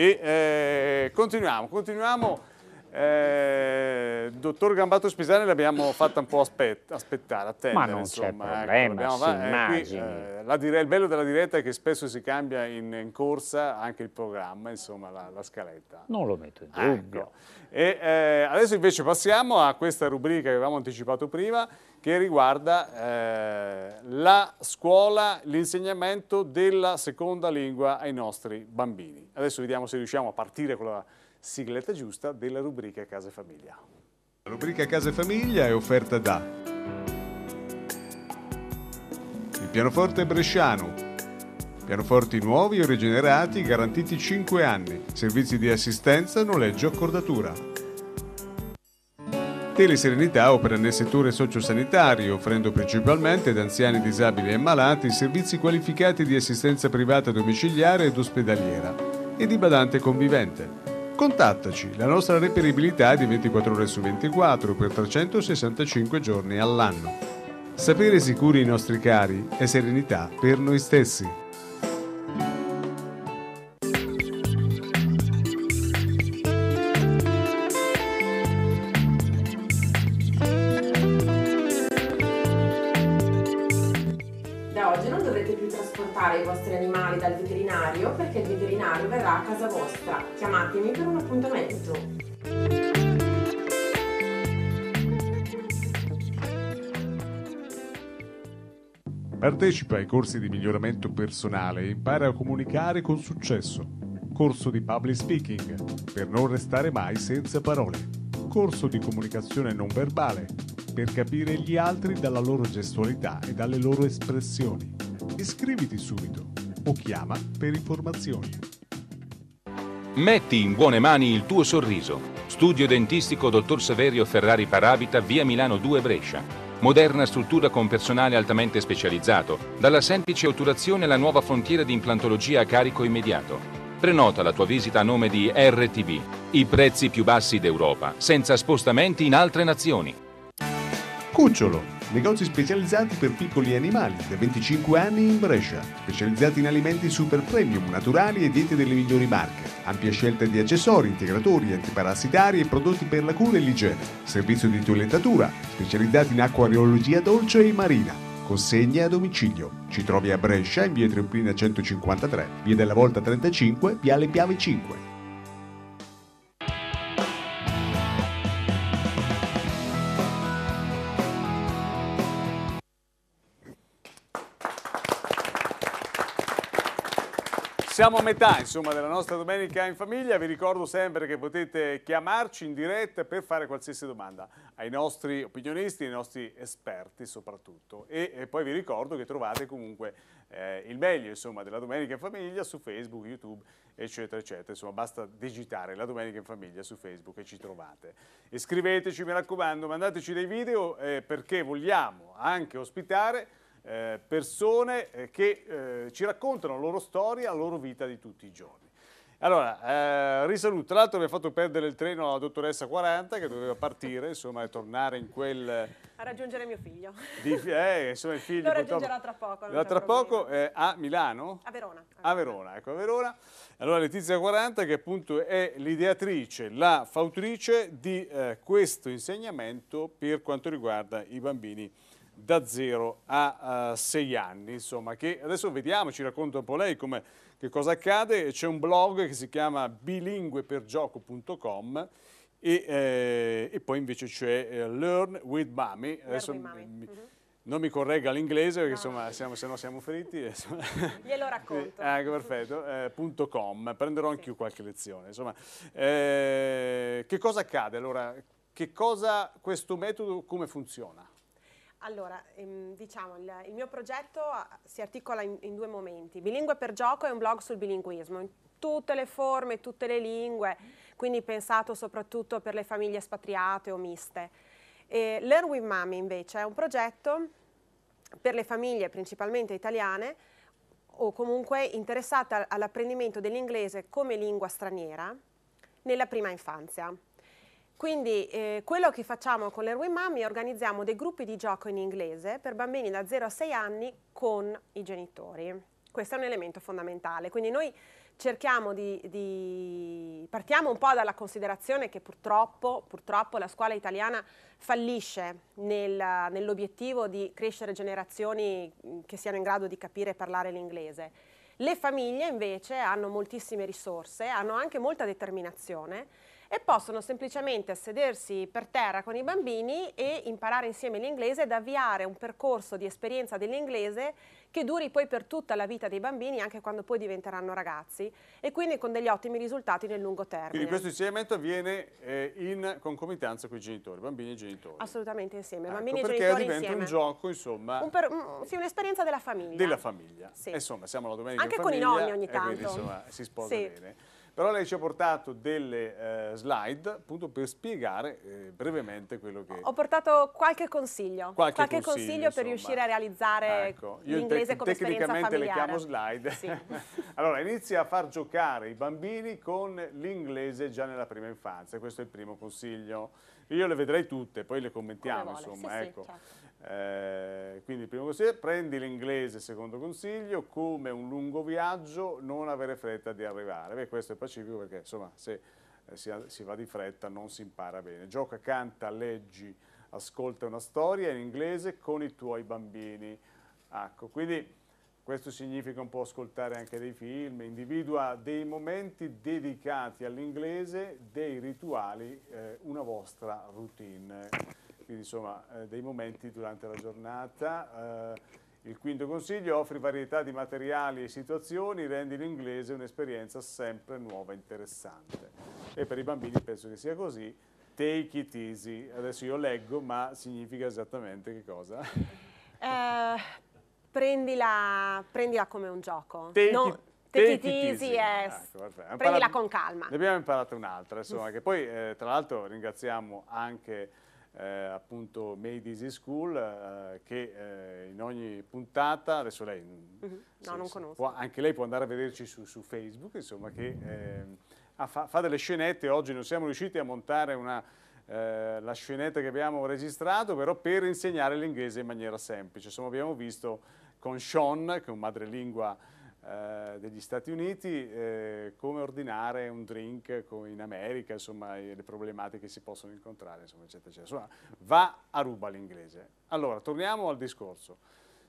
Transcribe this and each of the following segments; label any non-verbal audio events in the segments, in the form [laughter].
E eh, continuiamo, continuiamo eh, dottor Gambato Spisani l'abbiamo fatta un po' aspet aspettare, attendere. Ma non c'è ecco, problema, ecco, eh, qui, eh, la, il bello della diretta è che spesso si cambia in, in corsa anche il programma, insomma la, la, scaletta. Non lo metto in dubbio. Ecco. E, eh, adesso invece passiamo a questa rubrica che avevamo anticipato prima, che riguarda eh, la scuola, l'insegnamento della seconda lingua ai nostri bambini. Adesso vediamo se riusciamo a partire con la sigletta giusta della rubrica Casa e Famiglia. La rubrica Casa e Famiglia è offerta da il pianoforte bresciano, Pianoforti nuovi o rigenerati garantiti 5 anni. Servizi di assistenza, noleggio, accordatura. Teleserenità opera nel settore sociosanitario, offrendo principalmente ad anziani disabili e malati servizi qualificati di assistenza privata domiciliare ed ospedaliera e di badante convivente. Contattaci, la nostra reperibilità è di 24 ore su 24 per 365 giorni all'anno. Sapere sicuri i nostri cari è serenità per noi stessi. portare i vostri animali dal veterinario perché il veterinario verrà a casa vostra. Chiamatemi per un appuntamento. Partecipa ai corsi di miglioramento personale e impara a comunicare con successo. Corso di public speaking per non restare mai senza parole. Corso di comunicazione non verbale per capire gli altri dalla loro gestualità e dalle loro espressioni Iscriviti subito o chiama per informazioni. Metti in buone mani il tuo sorriso. Studio dentistico dottor Saverio Ferrari Parabita, via Milano 2 Brescia. Moderna struttura con personale altamente specializzato, dalla semplice otturazione alla nuova frontiera di implantologia a carico immediato. Prenota la tua visita a nome di RTV, i prezzi più bassi d'Europa, senza spostamenti in altre nazioni. Cucciolo Negozi specializzati per piccoli animali da 25 anni in Brescia, specializzati in alimenti super premium, naturali e diete delle migliori marche. Ampia scelta di accessori, integratori, antiparassitari e prodotti per la cura e l'igiene. Servizio di toilettatura, specializzati in acquariologia dolce e marina consegne a domicilio. Ci trovi a Brescia in via Tremplina 153, via della Volta 35, via Le Piave 5. siamo a metà insomma, della nostra domenica in famiglia, vi ricordo sempre che potete chiamarci in diretta per fare qualsiasi domanda ai nostri opinionisti, ai nostri esperti soprattutto e, e poi vi ricordo che trovate comunque eh, il meglio insomma, della domenica in famiglia su Facebook, YouTube eccetera eccetera, insomma basta digitare la domenica in famiglia su Facebook e ci trovate. Iscriveteci mi raccomando, mandateci dei video eh, perché vogliamo anche ospitare eh, persone eh, che eh, ci raccontano la loro storia, la loro vita di tutti i giorni. Allora, eh, risaluto, tra l'altro mi ha fatto perdere il treno alla dottoressa 40 che doveva partire, insomma, e tornare in quel... A raggiungere mio figlio. Di, eh, insomma, il figlio... Lo raggiungerà tra poco. tra poco eh, a Milano? A Verona. Ecco. A Verona, ecco, a Verona. Allora, Letizia 40 che appunto è l'ideatrice, la fautrice di eh, questo insegnamento per quanto riguarda i bambini da 0 a 6 anni, insomma, che adesso vediamo, ci racconta un po' lei come, che cosa accade, c'è un blog che si chiama bilinguepergioco.com e, eh, e, poi invece c'è eh, Learn with Mami, adesso with Mami. Mi, uh mhm. -huh. non mi corregga l'inglese perché no. insomma siamo, se no siamo feriti. [laughs] Glielo racconto. ah, perfetto, eh, .com, prenderò sì. anch'io qualche lezione. Insomma, eh, che cosa accade allora? Che cosa, questo metodo come funziona? Allora, ehm, diciamo, il, il, mio progetto ah, si articola in, in, due momenti. Bilingue per gioco è un blog sul bilinguismo, in tutte le forme, tutte le lingue, quindi pensato soprattutto per le famiglie espatriate o miste. E Learn with Mami invece è un progetto per le famiglie principalmente italiane o comunque interessate all'apprendimento dell'inglese come lingua straniera nella prima infanzia. Quindi eh, quello che facciamo con l'Erwin Mummy è organizziamo dei gruppi di gioco in inglese per bambini da 0 a 6 anni con i genitori. Questo è un elemento fondamentale, quindi noi cerchiamo di, di... partiamo un po' dalla considerazione che purtroppo, purtroppo la scuola italiana fallisce nel, nell'obiettivo di crescere generazioni mm, che siano in grado di capire e parlare l'inglese. Le famiglie invece hanno moltissime risorse, hanno anche molta determinazione e possono semplicemente sedersi per terra con i bambini e imparare insieme l'inglese ed avviare un percorso di esperienza dell'inglese che duri poi per tutta la vita dei bambini anche quando poi diventeranno ragazzi e quindi con degli ottimi risultati nel lungo termine. Quindi questo insegnamento avviene eh, in concomitanza con i genitori, bambini e genitori. Assolutamente insieme, ecco, bambini e genitori insieme. Perché diventa un gioco insomma. Un per, sì, un'esperienza della famiglia. Della famiglia. Sì. Insomma siamo alla domenica Anche in famiglia, con i nonni ogni tanto. Quindi, insomma si sposa sì. bene. Però lei ci ha portato delle eh, slide appunto per spiegare eh, brevemente quello che... Ho portato qualche consiglio, qualche, qualche consiglio, consiglio per riuscire a realizzare ecco, l'inglese come esperienza familiare. Tecnicamente le chiamo slide. Sì. [laughs] allora, inizia a far giocare i bambini con l'inglese già nella prima infanzia, questo è il primo consiglio. Io le vedrei tutte, poi le commentiamo, insomma, sì, ecco. Sì, certo. Eh, quindi il primo consiglio è prendi l'inglese, secondo consiglio, come un lungo viaggio, non avere fretta di arrivare. Beh, questo è pacifico perché insomma se eh, si, si, va di fretta non si impara bene. Gioca, canta, leggi, ascolta una storia in inglese con i tuoi bambini. Ecco, quindi questo significa un po' ascoltare anche dei film, individua dei momenti dedicati all'inglese, dei rituali, eh, una vostra routine quindi insomma eh, dei momenti durante la giornata. Eh, il quinto consiglio offre varietà di materiali e situazioni, rendi l'inglese un'esperienza sempre nuova e interessante. E per i bambini penso che sia così. Take it easy. Adesso io leggo, ma significa esattamente che cosa? [laughs] Eh, prendila, prendila, come un gioco. Take no. it Take it easy, ecco, yes. Ecco, prendila con calma. Ne abbiamo imparato un'altra, insomma, che poi eh, tra l'altro ringraziamo anche eh, appunto Made Easy School eh, che eh, in ogni puntata, adesso lei uh-huh. Mm, mhm. se, no, se può, anche lei può andare a vederci su, su Facebook, insomma, che eh, ah, fa, fa, delle scenette, oggi non siamo riusciti a montare una, eh, la scenetta che abbiamo registrato, però per insegnare l'inglese in maniera semplice, insomma abbiamo visto con Sean, che è un madrelingua eh, degli Stati Uniti, eh, come ordinare un drink in America, insomma, le problematiche che si possono incontrare, insomma, eccetera, eccetera. Insomma, va a ruba l'inglese. Allora, torniamo al discorso.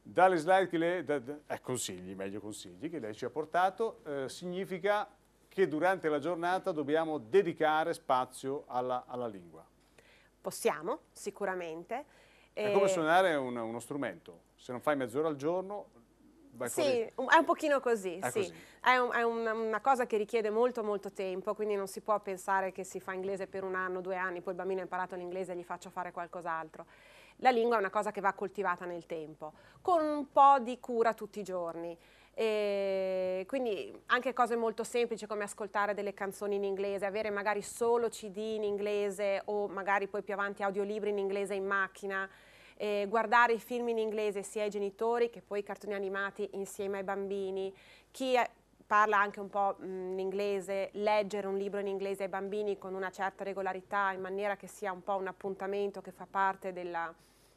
Dalle slide che lei, da, eh, consigli, meglio consigli, che lei ci ha portato, eh, significa che durante la giornata dobbiamo dedicare spazio alla, alla lingua. Possiamo, sicuramente. È come eh, suonare un, uno strumento. Se non fai mezz'ora al giorno, vai sì, fuori. è un pochino così, è, sì. così. è, un, è una, una, cosa che richiede molto molto tempo, quindi non si può pensare che si fa inglese per un anno, due anni, poi il bambino ha imparato l'inglese e gli faccio fare qualcos'altro. La lingua è una cosa che va coltivata nel tempo, con un po' di cura tutti i giorni. E quindi anche cose molto semplici come ascoltare delle canzoni in inglese, avere magari solo CD in inglese o magari poi più avanti audiolibri in inglese in macchina eh, guardare i film in inglese sia ai genitori che poi i cartoni animati insieme ai bambini, chi parla anche un po' l'inglese, leggere un libro in inglese ai bambini con una certa regolarità in maniera che sia un po' un appuntamento che fa parte della,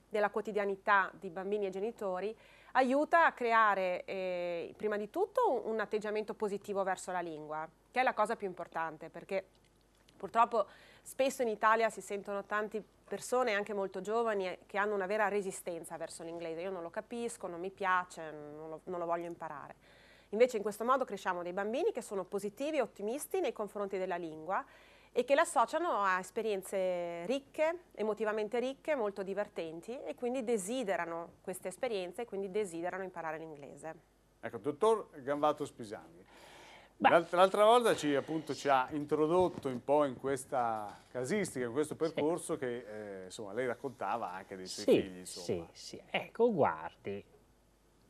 della quotidianità di bambini e genitori, aiuta a creare eh, prima di tutto un, un atteggiamento positivo verso la lingua, che è la cosa più importante perché Purtroppo spesso in Italia si sentono tante persone, anche molto giovani, eh, che hanno una vera resistenza verso l'inglese. Io non lo capisco, non mi piace, non lo, non lo voglio imparare. Invece in questo modo cresciamo dei bambini che sono positivi e ottimisti nei confronti della lingua e che l'associano a esperienze ricche, emotivamente ricche, molto divertenti e quindi desiderano queste esperienze e quindi desiderano imparare l'inglese. Ecco, dottor Gambato Spisani, L'altra volta ci, appunto, ci, ha introdotto un po' in questa casistica, in questo percorso sì. che eh, insomma, lei raccontava anche dei suoi sì, figli. Insomma. Sì, sì, ecco, guardi,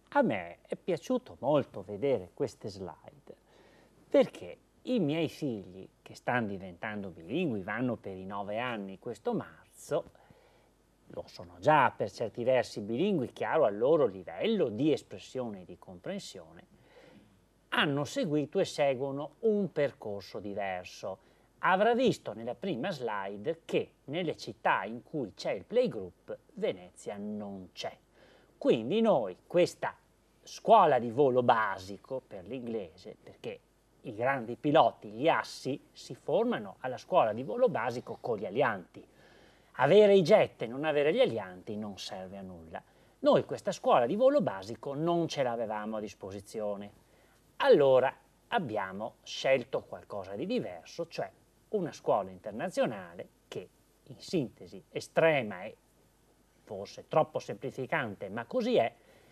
a me è piaciuto molto vedere queste slide perché i miei figli, che stanno diventando bilingui, vanno per i nove anni questo marzo, lo sono già per certi versi bilingui, chiaro al loro livello di espressione e di comprensione, hanno seguito e seguono un percorso diverso. Avrà visto nella prima slide che nelle città in cui c'è il playgroup Venezia non c'è. Quindi noi questa scuola di volo basico per l'inglese, perché i grandi piloti, gli assi, si formano alla scuola di volo basico con gli alianti. Avere i jet e non avere gli alianti non serve a nulla. Noi questa scuola di volo basico non ce l'avevamo a disposizione, allora abbiamo scelto qualcosa di diverso, cioè una scuola internazionale che in sintesi estrema e forse troppo semplificante, ma così è,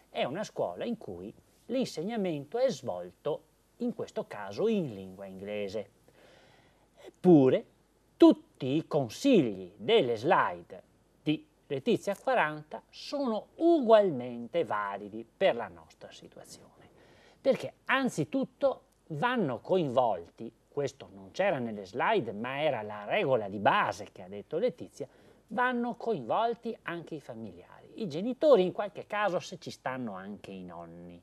è una scuola in cui l'insegnamento è svolto in questo caso in lingua inglese. Eppure tutti i consigli delle slide di Letizia 40 sono ugualmente validi per la nostra situazione perché anzitutto vanno coinvolti, questo non c'era nelle slide ma era la regola di base che ha detto Letizia, vanno coinvolti anche i familiari, i genitori in qualche caso se ci stanno anche i nonni.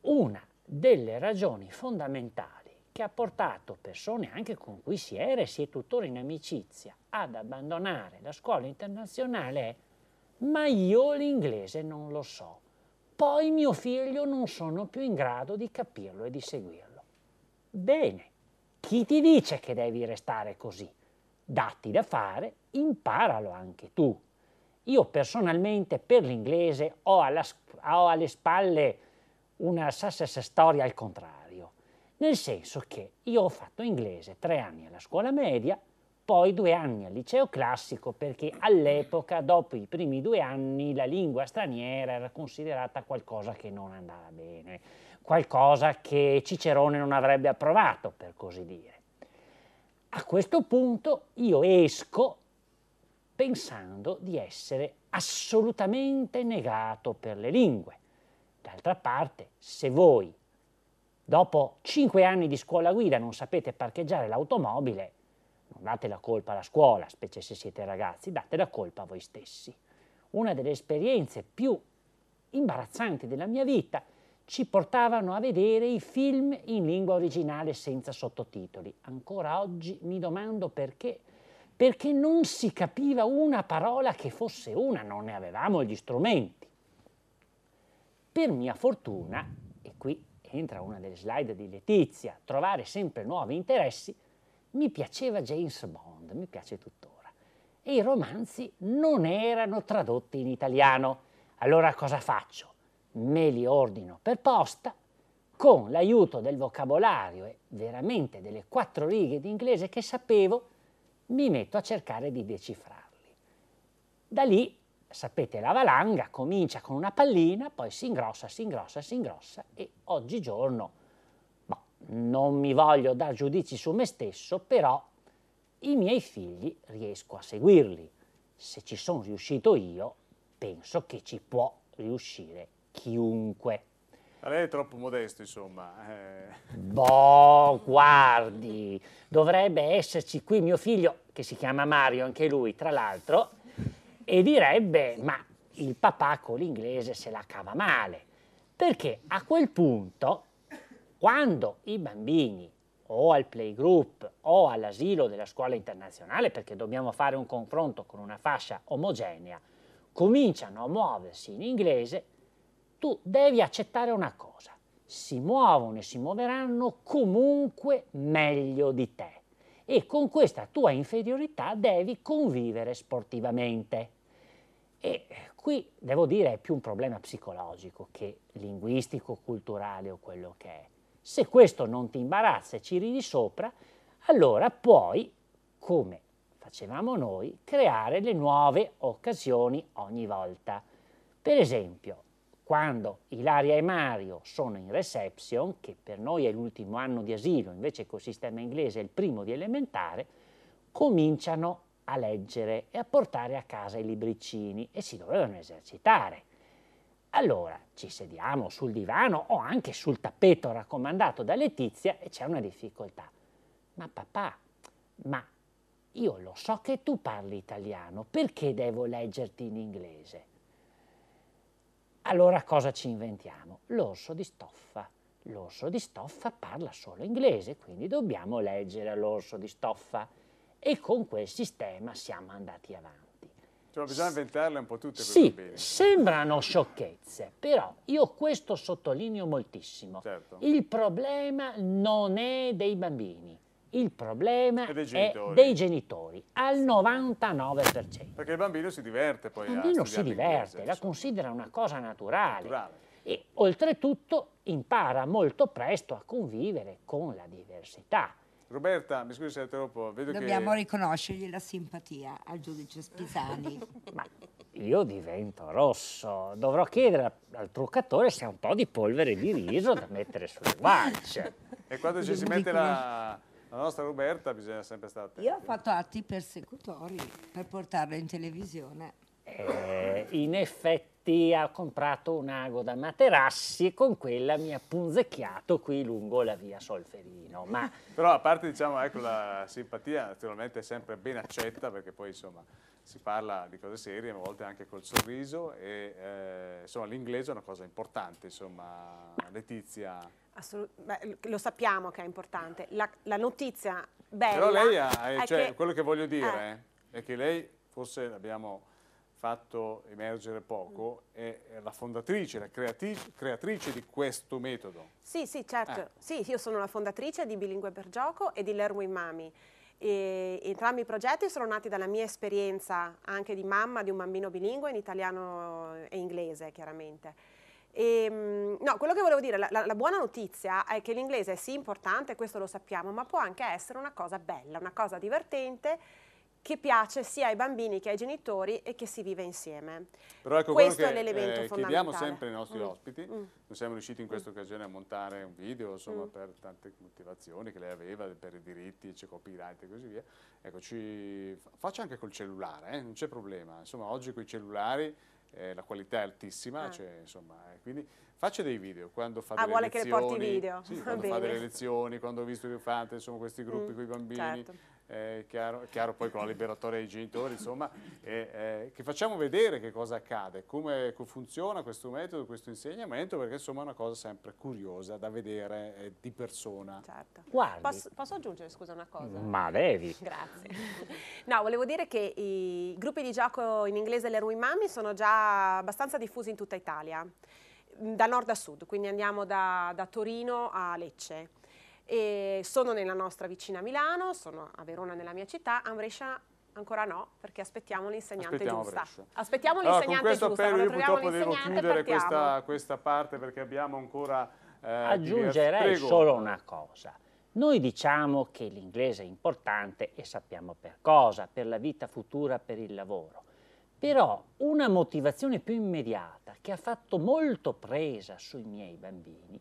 Una delle ragioni fondamentali che ha portato persone anche con cui si era e si è tuttora in amicizia ad abbandonare la scuola internazionale è ma io l'inglese non lo so poi mio figlio non sono più in grado di capirlo e di seguirlo. Bene, chi ti dice che devi restare così? Datti da fare, imparalo anche tu. Io personalmente per l'inglese ho, ho alle spalle una sassessa storia al contrario, nel senso che io ho fatto inglese tre anni alla scuola media poi due anni al liceo classico perché all'epoca, dopo i primi due anni, la lingua straniera era considerata qualcosa che non andava bene, qualcosa che Cicerone non avrebbe approvato, per così dire. A questo punto io esco pensando di essere assolutamente negato per le lingue. D'altra parte, se voi dopo cinque anni di scuola guida non sapete parcheggiare l'automobile, non date la colpa alla scuola, specie se siete ragazzi, date la colpa a voi stessi. Una delle esperienze più imbarazzanti della mia vita ci portavano a vedere i film in lingua originale senza sottotitoli. Ancora oggi mi domando perché. Perché non si capiva una parola che fosse una, non ne avevamo gli strumenti. Per mia fortuna, e qui entra una delle slide di Letizia, trovare sempre nuovi interessi mi piaceva James Bond, mi piace tuttora. E i romanzi non erano tradotti in italiano. Allora cosa faccio? Me li ordino per posta con l'aiuto del vocabolario e veramente delle quattro righe di inglese che sapevo, mi metto a cercare di decifrarli. Da lì, sapete, la valanga comincia con una pallina, poi si ingrossa, si ingrossa, si ingrossa e oggigiorno non mi voglio dar giudizi su me stesso, però i miei figli riesco a seguirli. Se ci sono riuscito io, penso che ci può riuscire chiunque. Ma lei è troppo modesto, insomma. Eh. Boh, guardi, dovrebbe esserci qui mio figlio, che si chiama Mario, anche lui, tra l'altro, e direbbe, ma il papà con l'inglese se la cava male. Perché a quel punto quando i bambini o al playgroup o all'asilo della scuola internazionale, perché dobbiamo fare un confronto con una fascia omogenea, cominciano a muoversi in inglese, tu devi accettare una cosa, si muovono e si muoveranno comunque meglio di te e con questa tua inferiorità devi convivere sportivamente. E qui devo dire è più un problema psicologico che linguistico, culturale o quello che è. Se questo non ti imbarazza e ci ridi sopra, allora puoi, come facevamo noi, creare le nuove occasioni ogni volta. Per esempio, quando Ilaria e Mario sono in reception, che per noi è l'ultimo anno di asilo, invece col sistema inglese è il primo di elementare, cominciano a leggere e a portare a casa i libricini e si dovevano esercitare. Allora, ci sediamo sul divano o anche sul tappeto raccomandato da Letizia e c'è una difficoltà. Ma papà, ma io lo so che tu parli italiano, perché devo leggerti in inglese? Allora cosa ci inventiamo? L'orso di stoffa. L'orso di stoffa parla solo inglese, quindi dobbiamo leggere l'orso di stoffa. E con quel sistema siamo andati avanti. Cioè, bisogna inventarle un po' tutte. Sì, bene. sembrano sciocchezze, però io questo sottolineo moltissimo. Certo. Il problema non è dei bambini, il problema è dei genitori, è dei genitori al 99%. Perché il bambino si diverte poi. Il bambino si diverte, inglese, la considera una cosa naturale. naturale. E oltretutto impara molto presto a convivere con la diversità Roberta, mi scusi se troppo, vedo Dobbiamo che... riconoscergli la simpatia al giudice Spisani. [laughs] Ma io divento rosso, dovrò chiedere al, al truccatore se ha un po' di polvere di riso da mettere sulle guance. E quando ci si mette la, la, nostra Roberta bisogna sempre stare attenti. Io ho fatto atti persecutori per portarla in televisione. Eh, in effetti ti ha comprato un ago da Materassi e con quella mi ha punzecchiato qui lungo la via Solferino. Ma... [laughs] Però a parte diciamo, ecco, la simpatia naturalmente è sempre ben accetta perché poi insomma si parla di cose serie, a volte anche col sorriso e eh, insomma l'inglese è una cosa importante, insomma Letizia. Assolut beh, lo sappiamo che è importante, la, la notizia bella Però lei ha, cioè, che, quello che voglio dire eh. eh è che lei forse l'abbiamo fatto emergere poco, mm. è la fondatrice, la creatrice, creatrice di questo metodo. Sì, sì, certo. Ah. Sì, io sono la fondatrice di Bilingue per Gioco e di Learn with Mami. E entrambi i progetti sono nati dalla mia esperienza anche di mamma di un bambino bilingue in italiano e inglese, chiaramente. E, ehm, no, quello che volevo dire, la, la, buona notizia è che l'inglese è sì importante, questo lo sappiamo, ma può anche essere una cosa bella, una cosa divertente che piace sia ai bambini che ai genitori e che si vive insieme. Però ecco questo è l'elemento eh, fondamentale. Chiediamo sempre ai nostri mm. ospiti, mm. non siamo riusciti in questa mm. occasione a montare un video insomma, mm. per tante motivazioni che lei aveva per i diritti, c'è copyright e così via. Ecco, ci... faccia anche col cellulare, eh? non c'è problema. Insomma, oggi con i cellulari eh, la qualità è altissima, ah. cioè, insomma, eh, quindi faccia dei video quando fa ah, delle vuole che le porti video. Sì, [laughs] quando fa delle lezioni, quando ho visto che fate insomma, questi gruppi mm, con i bambini, certo eh, chiaro, chiaro, poi con la liberatoria dei genitori, insomma, eh, che facciamo vedere che cosa accade, come funziona questo metodo, questo insegnamento, perché insomma è una cosa sempre curiosa da vedere eh, di persona. Certo. Posso, posso, aggiungere, scusa, una cosa? Mm, ma devi. [laughs] Grazie. No, volevo dire che i gruppi di gioco in inglese le Ruimami sono già abbastanza diffusi in tutta Italia da nord a sud, quindi andiamo da, da Torino a Lecce. E sono nella nostra vicina Milano, sono a Verona nella mia città, a Brescia ancora no, perché aspettiamo l'insegnante aspettiamo giusta. Brescia. Aspettiamo l'insegnante giusta. Con questo giusta, io purtroppo devo chiudere questa, questa, parte perché abbiamo ancora... Eh, Aggiungerei solo una cosa. Noi diciamo che l'inglese è importante e sappiamo per cosa, per la vita futura, per il lavoro. Però una motivazione più immediata che ha fatto molto presa sui miei bambini,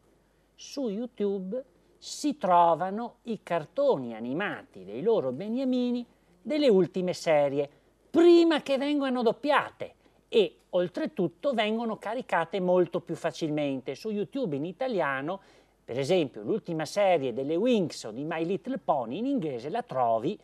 su YouTube si trovano i cartoni animati dei loro beniamini delle ultime serie, prima che vengano doppiate e oltretutto vengono caricate molto più facilmente su YouTube in italiano. Per esempio, l'ultima serie delle Winx o di My Little Pony in inglese la trovi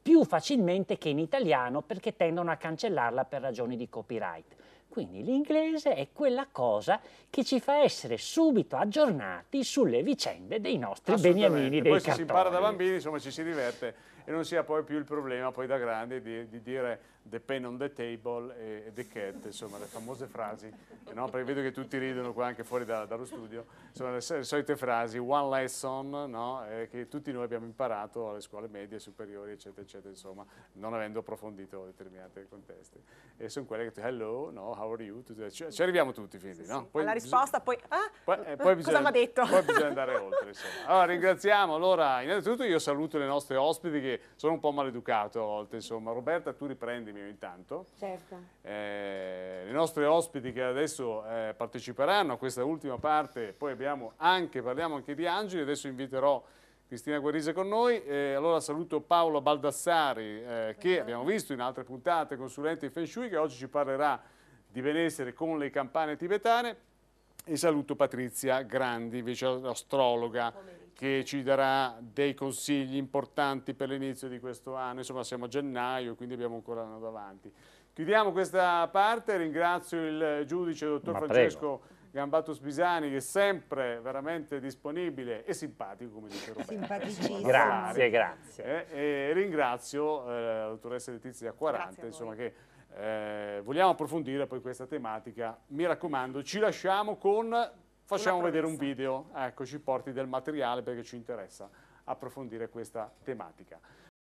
più facilmente che in italiano perché tendono a cancellarla per ragioni di copyright. Quindi l'inglese è quella cosa che ci fa essere subito aggiornati sulle vicende dei nostri beniamini dei poi cartoni. Poi si impara da bambini, insomma ci si diverte e non si ha poi più il problema poi da grandi di, di dire the pen on the table e, e the cat, insomma le famose frasi, no? perché vedo che tutti ridono qua anche fuori da, dallo studio, insomma le, le, solite frasi, one lesson, no? eh, che tutti noi abbiamo imparato alle scuole medie, superiori, eccetera, eccetera, insomma, non avendo approfondito determinati contesti. E sono quelle che tu, hello, no, how are you? Ci, ci arriviamo tutti, quindi, sì, no? Poi, la risposta poi, ah, poi, eh, poi bisogna, cosa mi ha detto? Poi bisogna andare oltre, insomma. Allora, ringraziamo, allora, innanzitutto io saluto le nostre ospiti che sono un po' maleducato a volte, insomma. Roberta, tu riprendi primi ogni Certo. Eh, I nostri ospiti che adesso eh, parteciperanno a questa ultima parte, poi abbiamo anche, parliamo anche di angeli, adesso inviterò Cristina Guerrise con noi. Eh, allora saluto Paolo Baldassari, eh, che abbiamo visto in altre puntate, consulente di Feng Shui, che oggi ci parlerà di benessere con le campane tibetane. E saluto Patrizia Grandi, vice astrologa. Come che ci darà dei consigli importanti per l'inizio di questo anno, insomma siamo a gennaio quindi abbiamo ancora l'anno davanti. Chiudiamo questa parte, ringrazio il giudice dottor Ma Francesco prego. Gambatto Spisani che è sempre veramente disponibile e simpatico come dice Roberto. Simpaticissimo. grazie, grazie. Eh, ringrazio eh, la dottoressa Letizia 40 insomma che eh, vogliamo approfondire poi questa tematica. Mi raccomando ci lasciamo con Facciamo vedere un video, ecco, ci porti del materiale perché ci interessa approfondire questa tematica.